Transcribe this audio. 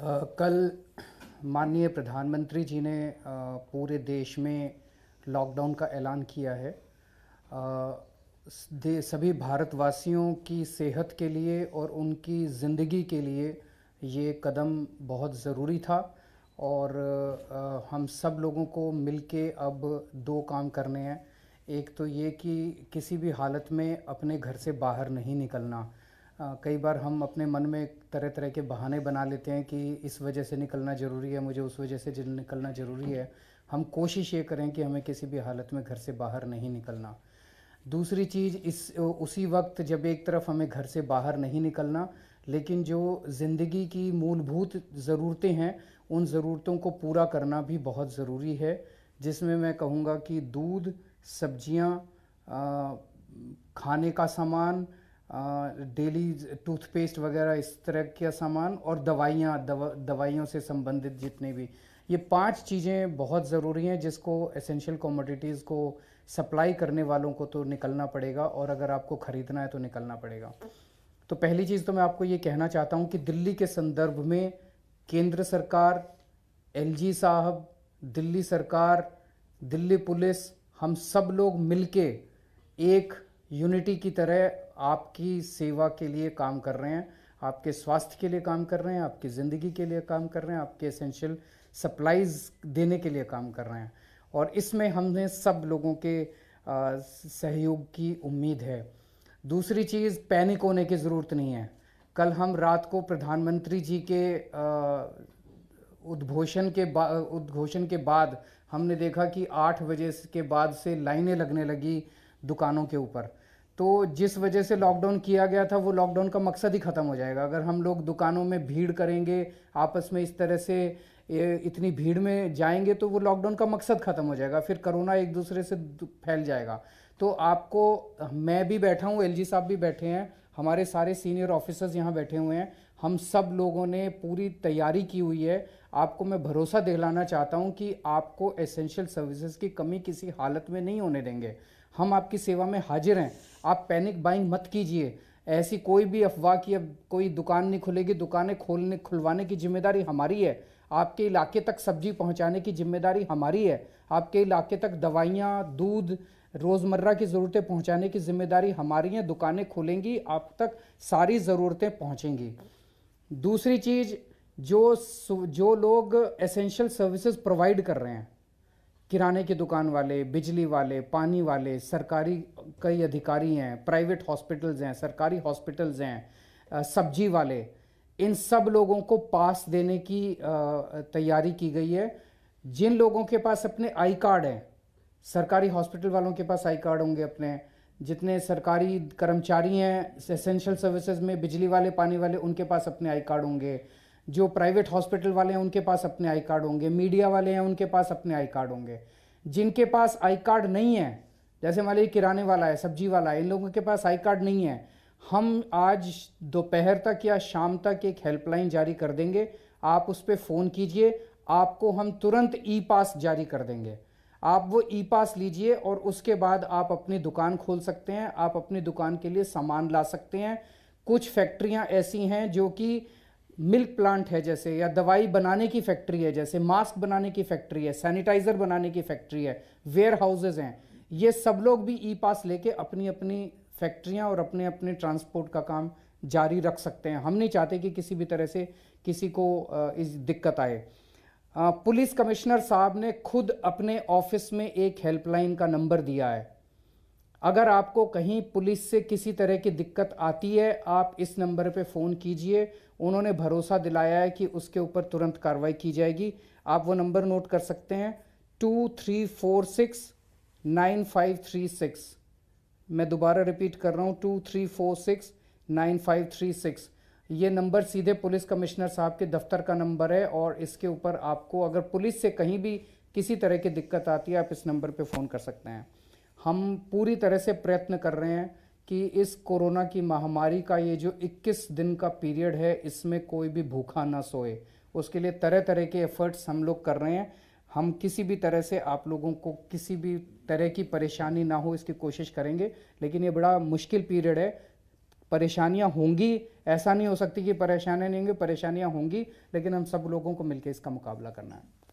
कल माननीय प्रधानमंत्री जी ने पूरे देश में लॉकडाउन का ऐलान किया है सभी भारतवासियों की सेहत के लिए और उनकी ज़िंदगी के लिए ये कदम बहुत ज़रूरी था और हम सब लोगों को मिलके अब दो काम करने हैं एक तो ये कि किसी भी हालत में अपने घर से बाहर नहीं निकलना कई बार हम अपने मन में तरह तरह के बहाने बना लेते हैं कि इस वजह से निकलना ज़रूरी है मुझे उस वजह से निकलना ज़रूरी है हम कोशिश ये करें कि हमें किसी भी हालत में घर से बाहर नहीं निकलना दूसरी चीज़ इस उसी वक्त जब एक तरफ हमें घर से बाहर नहीं निकलना लेकिन जो ज़िंदगी की मूलभूत ज़रूरतें हैं उन ज़रूरतों को पूरा करना भी बहुत ज़रूरी है जिसमें मैं कहूँगा कि दूध सब्जियाँ खाने का सामान डेली टूथपेस्ट वगैरह इस तरह का सामान और दवाइयाँ दवा, दवाइयों से संबंधित जितने भी ये पांच चीज़ें बहुत ज़रूरी हैं जिसको एसेंशियल कॉमोडिटीज़ को सप्लाई करने वालों को तो निकलना पड़ेगा और अगर आपको ख़रीदना है तो निकलना पड़ेगा तो पहली चीज़ तो मैं आपको ये कहना चाहता हूँ कि दिल्ली के संदर्भ में केंद्र सरकार एल साहब दिल्ली सरकार दिल्ली पुलिस हम सब लोग मिलके एक यूनिटी की तरह आपकी सेवा के लिए काम कर रहे हैं आपके स्वास्थ्य के लिए काम कर रहे हैं आपकी ज़िंदगी के लिए काम कर रहे हैं आपके एसेंशियल सप्लाईज देने के लिए काम कर रहे हैं और इसमें हमने सब लोगों के सहयोग की उम्मीद है दूसरी चीज़ पैनिक होने की ज़रूरत नहीं है कल हम रात को प्रधानमंत्री जी के उद्घोषण के उद्घोषण के बाद हमने देखा कि आठ बजे के बाद से लाइनें लगने लगी दुकानों के ऊपर तो जिस वजह से लॉकडाउन किया गया था वो लॉकडाउन का मकसद ही ख़त्म हो जाएगा अगर हम लोग दुकानों में भीड़ करेंगे आपस में इस तरह से इतनी भीड़ में जाएंगे तो वो लॉकडाउन का मकसद ख़त्म हो जाएगा फिर कोरोना एक दूसरे से फैल जाएगा तो आपको मैं भी बैठा हूँ एलजी साहब भी बैठे हैं हमारे सारे सीनियर ऑफिसर्स यहाँ बैठे हुए हैं हम सब लोगों ने पूरी तैयारी की हुई है आपको मैं भरोसा दिलाना चाहता हूँ कि आपको एसेंशियल सर्विसेज की कमी किसी हालत में नहीं होने देंगे हम आपकी सेवा में हाजिर हैं आप पैनिक बाइंग मत कीजिए ऐसी कोई भी अफवाह की अब कोई दुकान नहीं खुलेगी दुकानें खोलने खुलवाने की जिम्मेदारी हमारी है आपके इलाके तक सब्जी पहुंचाने की जिम्मेदारी हमारी है आपके इलाके तक दवाइयाँ दूध रोज़मर्रा की ज़रूरतें पहुंचाने की जिम्मेदारी हमारी है दुकानें खुलेंगी आप तक सारी ज़रूरतें पहुंचेंगी दूसरी चीज़ जो जो लोग एसेंशियल सर्विसेज प्रोवाइड कर रहे हैं किराने की दुकान वाले बिजली वाले पानी वाले सरकारी कई अधिकारी हैं प्राइवेट हॉस्पिटल्स हैं सरकारी हॉस्पिटल्स हैं सब्जी वाले इन सब लोगों को पास देने की तैयारी की गई है जिन लोगों के पास अपने आई कार्ड हैं सरकारी हॉस्पिटल वालों के पास आई कार्ड होंगे अपने जितने सरकारी कर्मचारी हैं एसेंशियल सर्विसेज में बिजली वाले पानी वाले उनके पास अपने आई कार्ड होंगे जो प्राइवेट हॉस्पिटल वाले हैं उनके पास अपने आई कार्ड होंगे मीडिया वाले हैं उनके पास अपने आई कार्ड होंगे जिनके पास आई कार्ड नहीं है जैसे मान लीजिए किराने वाला है सब्जी वाला है इन लोगों के पास आई कार्ड नहीं है हम आज दोपहर तक या शाम तक एक हेल्पलाइन जारी कर देंगे आप उस पर फ़ोन कीजिए आपको हम तुरंत ई पास जारी कर देंगे आप वो ई पास लीजिए और उसके बाद आप अपनी दुकान खोल सकते हैं आप अपनी दुकान के लिए सामान ला सकते हैं कुछ फैक्ट्रियां ऐसी हैं जो कि मिल्क प्लांट है जैसे या दवाई बनाने की फैक्ट्री है जैसे मास्क बनाने की फैक्ट्री है सैनिटाइज़र बनाने की फैक्ट्री है वेयर हाउसेज़ हैं ये सब लोग भी ई पास लेके अपनी अपनी फैक्ट्रियाँ और अपने अपने ट्रांसपोर्ट का काम जारी रख सकते हैं हम नहीं चाहते कि किसी भी तरह से किसी को इस दिक्कत आए पुलिस कमिश्नर साहब ने खुद अपने ऑफिस में एक हेल्पलाइन का नंबर दिया है अगर आपको कहीं पुलिस से किसी तरह की दिक्कत आती है आप इस नंबर पे फ़ोन कीजिए उन्होंने भरोसा दिलाया है कि उसके ऊपर तुरंत कार्रवाई की जाएगी आप वो नंबर नोट कर सकते हैं two three four six nine five three six मैं दोबारा रिपीट कर रहा हूँ two three four six nine five three six ये नंबर सीधे पुलिस कमिश्नर साहब के दफ्तर का नंबर है और इसके ऊपर आपको अगर पुलिस से कहीं भी किसी तरह की दिक्कत आती है आप इस नंबर पे फ़ोन कर सकते हैं हम पूरी तरह से प्रयत्न कर रहे हैं कि इस कोरोना की महामारी का ये जो 21 दिन का पीरियड है इसमें कोई भी भूखा ना सोए उसके लिए तरह तरह के एफर्ट्स हम लोग कर रहे हैं हम किसी भी तरह से आप लोगों को किसी भी तरह की परेशानी ना हो इसकी कोशिश करेंगे लेकिन ये बड़ा मुश्किल पीरियड है परेशानियां होंगी ऐसा नहीं हो सकती कि परेशानियां नहीं होंगी परेशानियां होंगी लेकिन हम सब लोगों को मिलकर इसका मुकाबला करना है